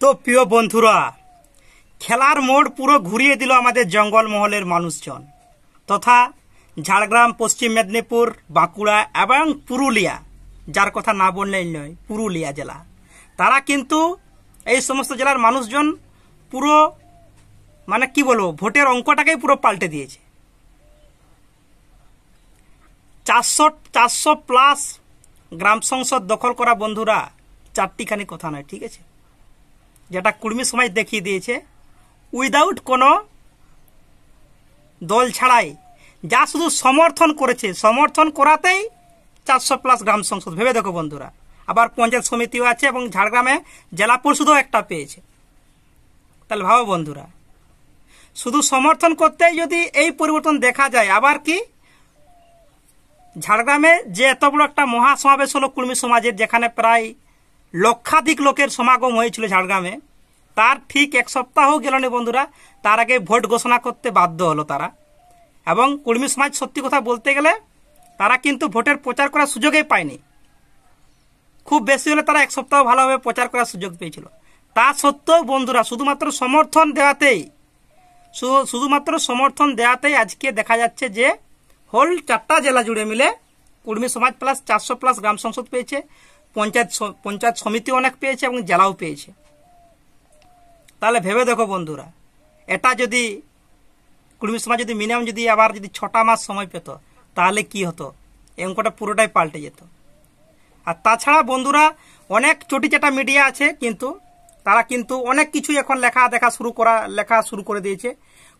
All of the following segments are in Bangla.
তো প্রিয় বন্ধুরা খেলার মোড় পুরো ঘুরিয়ে দিল আমাদের জঙ্গলমহলের মানুষজন তথা ঝাড়গ্রাম পশ্চিম মেদিনীপুর বাঁকুড়া এবং পুরুলিয়া যার কথা না বললেই নয় পুরুলিয়া জেলা তারা কিন্তু এই সমস্ত জেলার মানুষজন পুরো মানে কি বলবো ভোটের অঙ্কটাকেই পুরো পাল্টে দিয়েছে চারশো চারশো প্লাস গ্রাম সংসদ দখল করা বন্ধুরা চারটিখানি কথা নয় ঠিক আছে যেটা কুর্মী সমাজ দেখিয়ে দিয়েছে উইদাউট কোনো দল ছাড়াই যা শুধু সমর্থন করেছে সমর্থন করাতেই চারশো প্লাস গ্রাম সংসদ ভেবে দেখো বন্ধুরা আবার পঞ্চায়েত সমিতিও আছে এবং ঝাড়গ্রামে জেলা পরিষদও একটা পেয়েছে তাহলে ভাবো বন্ধুরা শুধু সমর্থন করতেই যদি এই পরিবর্তন দেখা যায় আবার কি ঝাড়গ্রামে যে এত বড় একটা মহাসমাবেশ হলো কুর্মী সমাজের যেখানে প্রায় লক্ষাধিক লোকের সমাগম হয়েছিল ঝাড়গ্রামে তার ঠিক এক সপ্তাহ গেল না বন্ধুরা তার আগে ভোট ঘোষণা করতে বাধ্য হলো তারা এবং কর্মী সমাজ সত্যি কথা বলতে গেলে তারা কিন্তু ভোটের প্রচার করার সুযোগেই পায়নি খুব বেশি হলে তারা এক সপ্তাহ ভালোভাবে প্রচার করার সুযোগ পেয়েছিল তা সত্ত্বেও বন্ধুরা শুধুমাত্র সমর্থন দেওয়াতেই শুধুমাত্র সমর্থন দেওয়াতেই আজকে দেখা যাচ্ছে যে হোল চারটা জেলা জুড়ে মিলে কুর্মী সমাজ প্লাস চারশো প্লাস গ্রাম সংসদ পেয়েছে পঞ্চায়েত পঞ্চায়েত সমিতি অনেক পেয়েছে এবং জেলাও পেয়েছে তাহলে ভেবে দেখো বন্ধুরা এটা যদি কুড়ি সময় যদি মিনিমাম যদি আবার যদি ছটা মাস সময় পেত তাহলে কি হতো অঙ্কটা পুরোটাই পাল্টে যেত আর তাছাড়া বন্ধুরা অনেক চটি চাটা মিডিয়া আছে কিন্তু তারা কিন্তু অনেক কিছু এখন লেখা দেখা শুরু করা লেখা শুরু করে দিয়েছে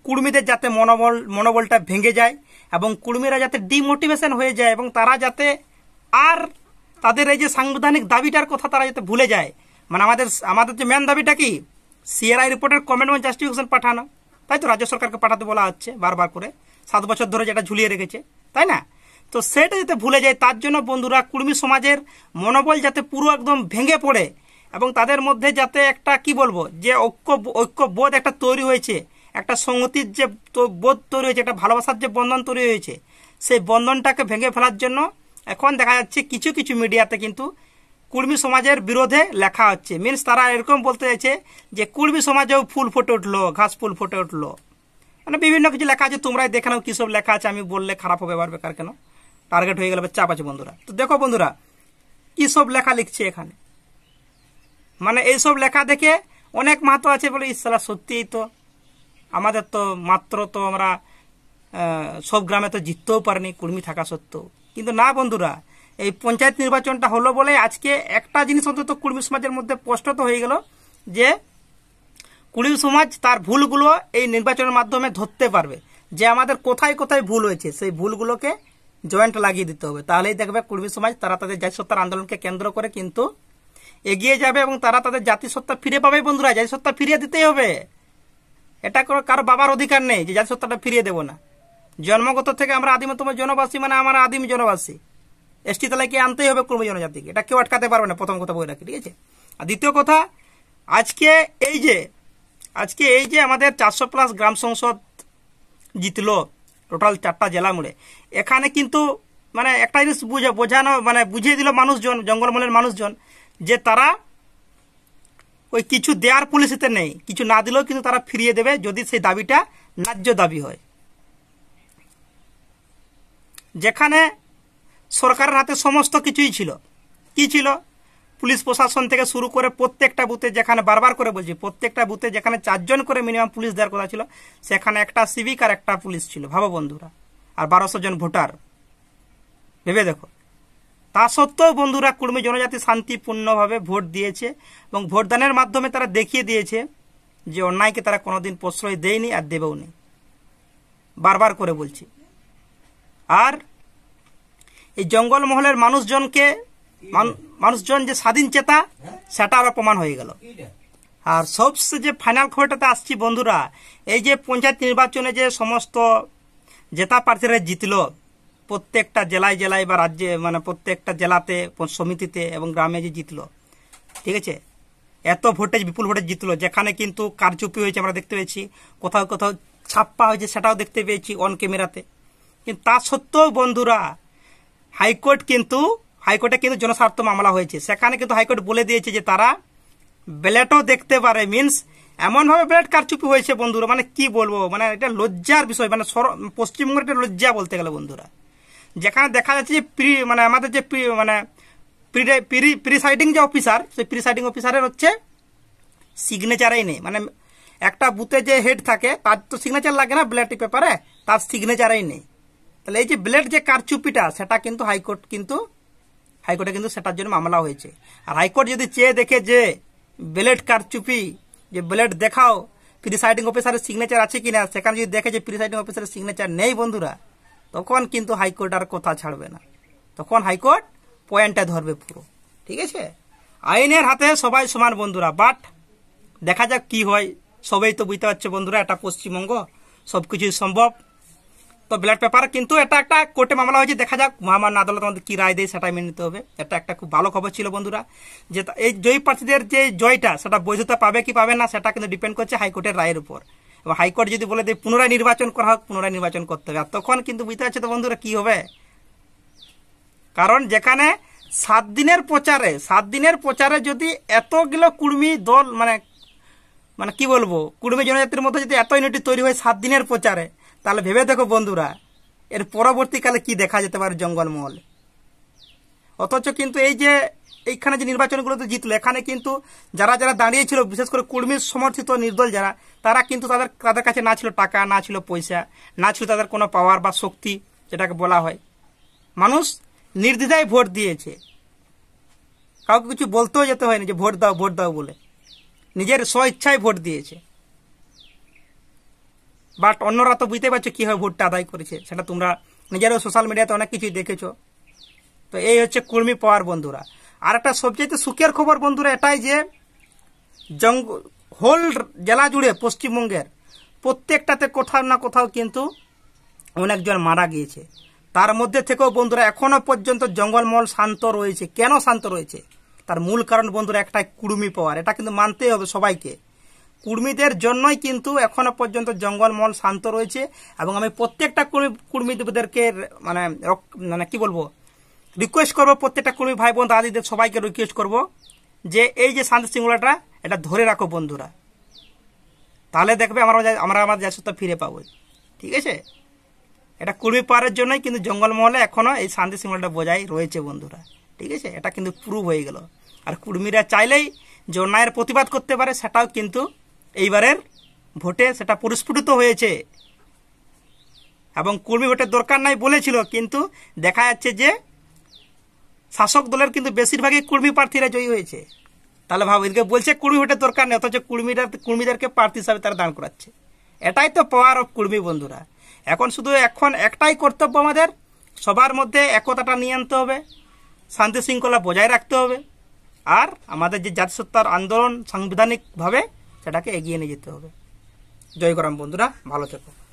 কুর্মীদের যাতে মনোবল মনোবলটা ভেঙে যায় এবং কুর্মীরা যাতে ডিমোটিভেশন হয়ে যায় এবং তারা যাতে আর তাদের এই যে সাংবিধানিক দাবিটার কথা তারা যাতে ভুলে যায় মানে আমাদের আমাদের যে মেন দাবিটা কি সিআরআই রিপোর্টের কমেন্ট এবং জাস্টিফিকেশন পাঠানো তাই তো রাজ্য সরকারকে পাঠাতে বলা হচ্ছে বারবার করে সাত বছর ধরে যেটা ঝুলিয়ে রেখেছে তাই না তো সেটা যাতে ভুলে যায় তার জন্য বন্ধুরা কুর্মী সমাজের মনোবল যাতে পুরো একদম ভেঙে পড়ে এবং তাদের মধ্যে যাতে একটা কি বলবো যে ঐক্য ঐক্যবোধ একটা তৈরি হয়েছে একটা সংহতির যে বোধ তৈরি হয়েছে একটা ভালোবাসার যে বন্ধন তৈরি হয়েছে সেই বন্ধনটাকে ভেঙে ফেলার জন্য এখন দেখা যাচ্ছে কিছু কিছু মিডিয়াতে কিন্তু কুর্মী সমাজের বিরোধে লেখা হচ্ছে মিনস তারা এরকম বলতে চাইছে যে কুর্মী সমাজেও ফুল ফুটে উঠলো ঘাস ফুল ফুটে উঠলো মানে বিভিন্ন কিছু লেখা আছে তোমরাই দেখে নাও কীসব লেখা আছে আমি বললে খারাপ হবে এবার বেকার কেন টার্গেট হয়ে গেলে চাপ আছে বন্ধুরা তো দেখো বন্ধুরা সব লেখা লিখছে এখানে মানে এইসব লেখা দেখে অনেক মাহাতো আছে বলে ইসলাম সত্যিই তো আমাদের তো মাত্র তো আমরা সব গ্রামে তো জিততেও পারিনি কুর্মী থাকা সত্ত্বেও কিন্তু না বন্ধুরা এই পঞ্চায়েত নির্বাচনটা হলো বলে আজকে একটা জিনিস অন্তত কুর্মী সমাজের মধ্যে স্পষ্টত হয়ে গেল যে কুড়ি সমাজ তার ভুলগুলো এই নির্বাচনের মাধ্যমে ধরতে পারবে যে আমাদের কোথায় কোথায় ভুল হয়েছে সেই ভুলগুলোকে জয়েন্ট লাগিয়ে দিতে হবে তাহলেই দেখবে কুর্মী সমাজ তারা তাদের জাতিসত্তার আন্দোলনকে কেন্দ্র করে কিন্তু এগিয়ে যাবে এবং তারা তাদের জাতিসত্তা ফিরে পাবে বন্ধুরা জাতিসত্তা ফিরিয়ে দিতেই হবে এটা কারো বাবার অধিকার নেই যে জাতিসত্তাটা ফিরিয়ে দেবো না জন্মগত থেকে আমরা আদিমতম জনবাসী মানে আমার আদিম জনবাসী এসটি তালাকে আনতেই হবে কুর্মী জনজাতিকে এটা কেউ আটকাতে পারবে না প্রথম কথা বই রাখি ঠিক আছে আর দ্বিতীয় কথা আজকে এই যে আজকে এই যে আমাদের চারশো প্লাস গ্রাম সংসদ জিতলো টোটাল চারটা জেলা মূলে এখানে কিন্তু মানে একটা জিনিস বুঝে বোঝানো মানে বুঝিয়ে দিল মানুষজন জঙ্গলমহলের মানুষজন যে তারা ওই কিছু দেয়ার পুলিশিতে নেই কিছু না দিলেও কিন্তু তারা ফিরিয়ে দেবে যদি সেই দাবিটা ন্যায্য দাবি হয় যেখানে সরকারের হাতে সমস্ত কিছুই ছিল কি ছিল পুলিশ প্রশাসন থেকে শুরু করে প্রত্যেকটা বুথে যেখানে বারবার করে বলছি প্রত্যেকটা বুথে যেখানে চারজন করে মিনিমাম পুলিশ দেওয়ার কথা ছিল সেখানে একটা সিভিক আর একটা পুলিশ ছিল ভাবো বন্ধুরা আর বারোশো জন ভোটার ভেবে দেখো তা সত্ত্বেও বন্ধুরা কুর্মী জনজাতি শান্তিপূর্ণভাবে ভোট দিয়েছে এবং ভোটদানের মাধ্যমে তারা দেখিয়ে দিয়েছে যে অন্যায়কে তারা কোনোদিন প্রশ্রয় দেয়নি আর দেবেও নেই বারবার করে বলছি আর এই জঙ্গলমহলের মানুষজনকে মানুষজন যে স্বাধীন চেতা সেটা আরো প্রমাণ হয়ে গেল আর সবচেয়ে যে ফাইনাল খবরটাতে আসছি বন্ধুরা এই যে পঞ্চায়েত নির্বাচনে যে সমস্ত জেতা প্রার্থীরা জিতল প্রত্যেকটা জেলায় জেলায় বা রাজ্যে মানে প্রত্যেকটা জেলাতে সমিতিতে এবং গ্রামে যে জিতল ঠিক আছে এত ভোটেজ বিপুল ভোটেজ জিতলো যেখানে কিন্তু কারচুপি হয়েছে আমরা দেখতে পেয়েছি কোথাও কোথাও ছাপ্পা হয়েছে সেটাও দেখতে পেয়েছি অন ক্যামেরাতে কিন্তু তা সত্ত্বেও বন্ধুরা হাইকোর্ট কিন্তু হাইকোর্টে কিন্তু জনস্বার্থ মামলা হয়েছে সেখানে কিন্তু হাইকোর্ট বলে দিয়েছে যে তারা ব্যালেটও দেখতে পারে মিনস এমনভাবে ব্যালেট কারচুপি হয়েছে বন্ধুরা মানে কি বলবো মানে এটা লজ্জার বিষয় মানে পশ্চিমবঙ্গের একটা লজ্জা বলতে গেলে বন্ধুরা যেখানে দেখা যাচ্ছে যে প্রি মানে আমাদের যে প্রি মানে প্রি প্রিসাইডিং যে অফিসার সেই প্রিসাইডিং অফিসারের হচ্ছে সিগনেচারাই নেই মানে একটা বুথে যে হেড থাকে তার তো সিগনেচার লাগে না ব্ল্যাটি পেপারে তার সিগনেচারাই নেই তাহলে এই যে ব্লেড যে কারচুপিটা সেটা কিন্তু হাইকোর্ট কিন্তু হাইকোর্টে কিন্তু সেটার জন্য মামলা হয়েছে আর হাইকোর্ট যদি চেয়ে দেখে যে ব্লেড কারচুপি যে ব্লেড দেখাও প্রিসাইডিং অফিসারের সিগনেচার আছে কিনা সেখানে যদি দেখে যে প্রিসাইডিং অফিসারের সিগনেচার নেই বন্ধুরা তখন কিন্তু হাইকোর্ট আর কথা ছাড়বে না তখন হাইকোর্ট পয়েন্টটা ধরবে পুরো ঠিক আছে আইনের হাতে সবাই সমান বন্ধুরা বাট দেখা যাক কি হয় সবাই তো বুঝতে পারছে বন্ধুরা এটা পশ্চিমবঙ্গ সব কিছুই সম্ভব তো ব্ল্যাড পেপার কিন্তু এটা একটা কোর্টে মামলা হয়েছে দেখা যাক মহামান্য আদালত আমাদের কী রায় দেয় সেটাই মেনে নিতে হবে এটা একটা খুব ভালো খবর ছিল বন্ধুরা যে এই জয়ী প্রার্থীদের যে জয়টা সেটা বৈধতা পাবে কি পাবে না সেটা কিন্তু ডিপেন্ড করছে হাইকোর্টের রায়ের উপর এবং হাইকোর্ট যদি বলে দেয় পুনরায় নির্বাচন করা হোক পুনরায় নির্বাচন করতে হবে আর তখন কিন্তু বুঝতে পারছে তো বন্ধুরা কী হবে কারণ যেখানে সাত দিনের প্রচারে সাত দিনের প্রচারে যদি এতগুলো কুর্মী দল মানে মানে কি বলবো কুর্মী জনজাতির মধ্যে যদি এত ইউনিটি তৈরি হয় সাত দিনের প্রচারে তাহলে ভেবে দেখো বন্ধুরা এর পরবর্তীকালে কি দেখা যেতে পারে জঙ্গলমহল অথচ কিন্তু এই যে এইখানে যে নির্বাচনগুলো তো জিতলো এখানে কিন্তু যারা যারা দাঁড়িয়েছিল বিশেষ করে কুর্মীর সমর্থিত নির্দল যারা তারা কিন্তু তাদের তাদের কাছে না ছিল টাকা না ছিল পয়সা না ছিল তাদের কোনো পাওয়ার বা শক্তি যেটাকে বলা হয় মানুষ নির্দ্বিধায় ভোট দিয়েছে কাউকে কিছু বলতেও যেতে হয়নি যে ভোট দাও ভোট দাও বলে নিজের স্বইচ্ছায় ভোট দিয়েছে বাট অন্যরা তো বুঝতে পারছো কীভাবে ভোটটা আদায় করেছে সেটা তোমরা নিজেরও সোশ্যাল মিডিয়াতে অনেক কিছুই দেখেছো তো এই হচ্ছে কুর্মী পাওয়ার বন্ধুরা আর একটা সবচেয়ে সুখের খবর বন্ধুরা এটাই যে জঙ্গ হোল জেলা জুড়ে পশ্চিমবঙ্গের প্রত্যেকটাতে কোথাও না কোথাও কিন্তু অনেকজন মারা গিয়েছে তার মধ্যে থেকেও বন্ধুরা এখনও পর্যন্ত জঙ্গলমল শান্ত রয়েছে কেন শান্ত রয়েছে তার মূল কারণ বন্ধুরা একটাই কুর্মী পাওয়ার এটা কিন্তু মানতেই হবে সবাইকে কুর্মীদের জন্যই কিন্তু এখনো পর্যন্ত জঙ্গলমহল শান্ত রয়েছে এবং আমি প্রত্যেকটা কর্মী কুর্মীদেরকে মানে মানে কি বলবো রিকোয়েস্ট করবো প্রত্যেকটা কর্মী ভাই বোন দাদিদের সবাইকে রিকোয়েস্ট করব যে এই যে শান্তি শৃঙ্খলাটা এটা ধরে রাখো বন্ধুরা তাহলে দেখবে আমরা আমরা আমাদের জাতীয়তা ফিরে পাবো ঠিক আছে এটা কুর্মী পাহাড়ের জন্যই কিন্তু জঙ্গলমহলে এখনও এই শান্তি শৃঙ্খলাটা বজায় রয়েছে বন্ধুরা ঠিক আছে এটা কিন্তু প্রুভ হয়ে গেল আর কুর্মীরা চাইলেই জন্যায়ের প্রতিবাদ করতে পারে সেটাও কিন্তু এইবারের ভোটে সেটা পরিস্ফুটিত হয়েছে এবং কর্মী ভোটের দরকার নাই বলেছিল কিন্তু দেখা যাচ্ছে যে শাসক দলের কিন্তু বেশিরভাগই কর্মী প্রার্থীরা জয়ী হয়েছে তাহলে ভাবো এদিকে বলছে কর্মী ভোটের দরকার নেই অথচ কর্মীরা কর্মীদেরকে প্রার্থী হিসাবে তারা দান করাচ্ছে এটাই তো পাওয়ার অফ কর্মী বন্ধুরা এখন শুধু এখন একটাই কর্তব্য আমাদের সবার মধ্যে একতাটা নিয়ে আনতে হবে শান্তি শৃঙ্খলা বজায় রাখতে হবে আর আমাদের যে জাতিসত্তার আন্দোলন সাংবিধানিকভাবে সেটাকে এগিয়ে নিয়ে যেতে হবে জয় করাম বন্ধুরা ভালো থেকো